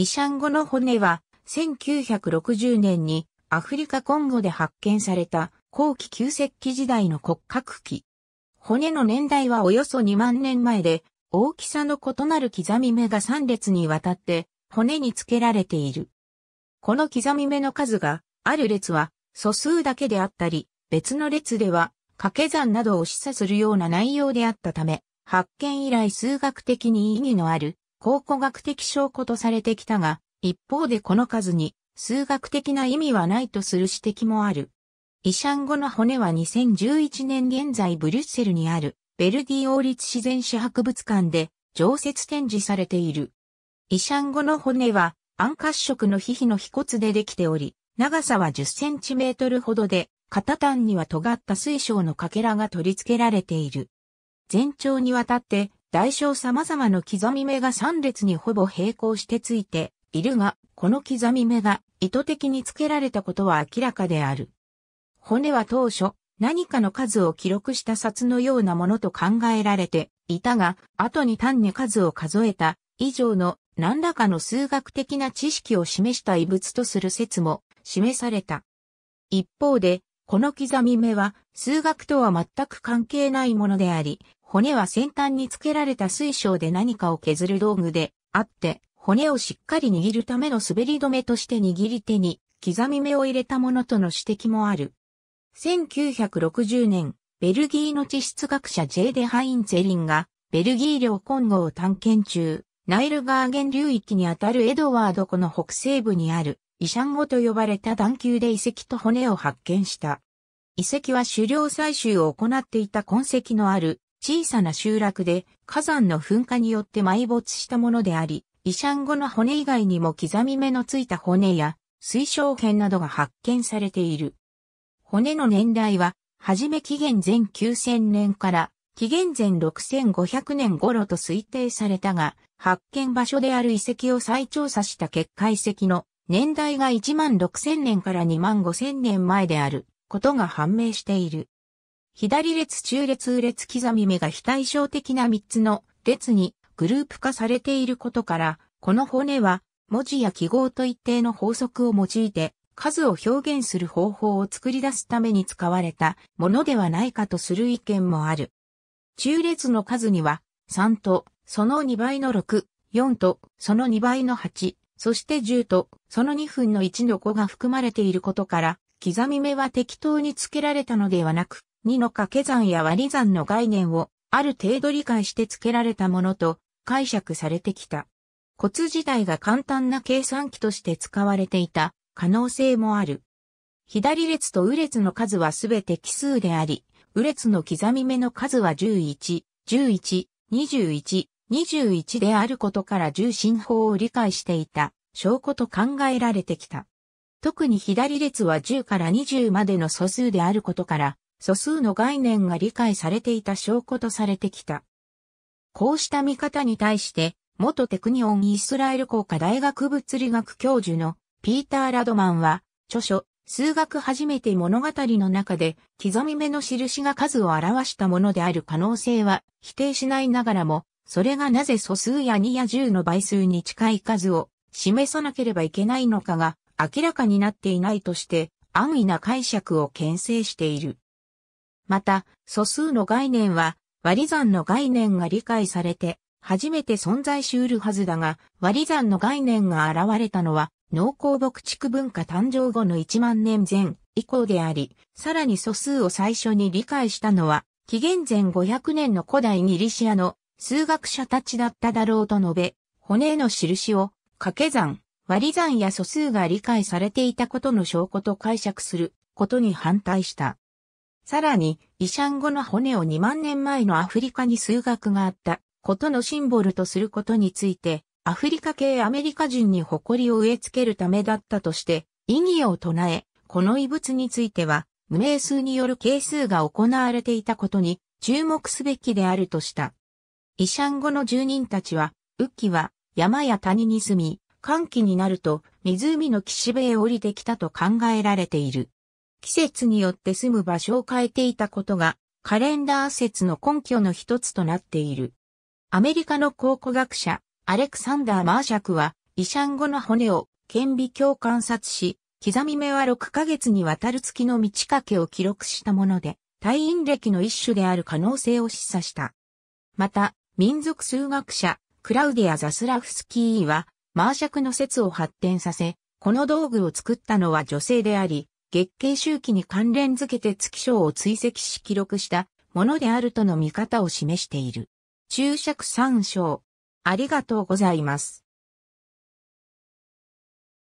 イシャンゴの骨は、1960年にアフリカコンゴで発見された後期旧石器時代の骨格器。骨の年代はおよそ2万年前で、大きさの異なる刻み目が3列にわたって骨に付けられている。この刻み目の数が、ある列は素数だけであったり、別の列では掛け算などを示唆するような内容であったため、発見以来数学的に意義のある考古学的証拠とされてきたが、一方でこの数に数学的な意味はないとする指摘もある。イシャンゴの骨は2011年現在ブリュッセルにあるベルディ王立自然史博物館で常設展示されている。イシャンゴの骨は暗褐色の皮膚の皮骨でできており、長さは10センチメートルほどで、肩端には尖った水晶のかけらが取り付けられている。全長にわたって大小様々な刻み目が3列にほぼ並行してついているが、この刻み目が意図的につけられたことは明らかである。骨は当初、何かの数を記録した札のようなものと考えられていたが、後に単に数を数えた以上の何らかの数学的な知識を示した遺物とする説も示された。一方で、この刻み目は数学とは全く関係ないものであり、骨は先端に付けられた水晶で何かを削る道具であって、骨をしっかり握るための滑り止めとして握り手に刻み目を入れたものとの指摘もある。1960年、ベルギーの地質学者ジェーデハインツェリンが、ベルギー領コンゴを探検中、ナイルガーゲン流域にあたるエドワード湖の北西部にある、イシャンゴと呼ばれた段丘で遺跡と骨を発見した。遺跡は狩猟採集を行っていた痕跡のある小さな集落で火山の噴火によって埋没したものであり、遺産後の骨以外にも刻み目のついた骨や水晶片などが発見されている。骨の年代は、はじめ紀元前9000年から紀元前6500年頃と推定されたが、発見場所である遺跡を再調査した結果遺跡の年代が1万6000年から2万5000年前であることが判明している。左列中列右列刻み目が非対称的な3つの列にグループ化されていることから、この骨は文字や記号と一定の法則を用いて数を表現する方法を作り出すために使われたものではないかとする意見もある。中列の数には3とその2倍の6、4とその2倍の8、そして10とその2分の1の5が含まれていることから、刻み目は適当に付けられたのではなく、2の掛け算や割り算の概念をある程度理解して付けられたものと解釈されてきた。コツ自体が簡単な計算機として使われていた可能性もある。左列と右列の数はすべて奇数であり、右列の刻み目の数は11、11、21、21であることから重心法を理解していた証拠と考えられてきた。特に左列は10から20までの素数であることから、素数の概念が理解されていた証拠とされてきた。こうした見方に対して、元テクニオンイスラエル工科大学物理学教授のピーター・ラドマンは、著書、数学初めて物語の中で、刻み目の印が数を表したものである可能性は否定しないながらも、それがなぜ素数や2や10の倍数に近い数を示さなければいけないのかが明らかになっていないとして、安易な解釈を牽制している。また、素数の概念は、割り算の概念が理解されて、初めて存在しうるはずだが、割り算の概念が現れたのは、農耕牧畜文化誕生後の1万年前以降であり、さらに素数を最初に理解したのは、紀元前500年の古代ギリシアの数学者たちだっただろうと述べ、骨の印を掛け算、割り算や素数が理解されていたことの証拠と解釈することに反対した。さらに、イシャン語の骨を2万年前のアフリカに数学があったことのシンボルとすることについて、アフリカ系アメリカ人に誇りを植え付けるためだったとして、異議を唱え、この遺物については、無名数による係数が行われていたことに注目すべきであるとした。イシャン語の住人たちは、雨季は山や谷に住み、寒気になると湖の岸辺へ降りてきたと考えられている。季節によって住む場所を変えていたことが、カレンダー説の根拠の一つとなっている。アメリカの考古学者、アレクサンダー・マーシャクは、イシャンゴの骨を顕微鏡観察し、刻み目は6ヶ月にわたる月の満ち欠けを記録したもので、退院歴の一種である可能性を示唆した。また、民族数学者、クラウディア・ザスラフスキーは、マーシャクの説を発展させ、この道具を作ったのは女性であり、月経周期に関連づけて月章を追跡し記録したものであるとの見方を示している。注釈参照。ありがとうございます。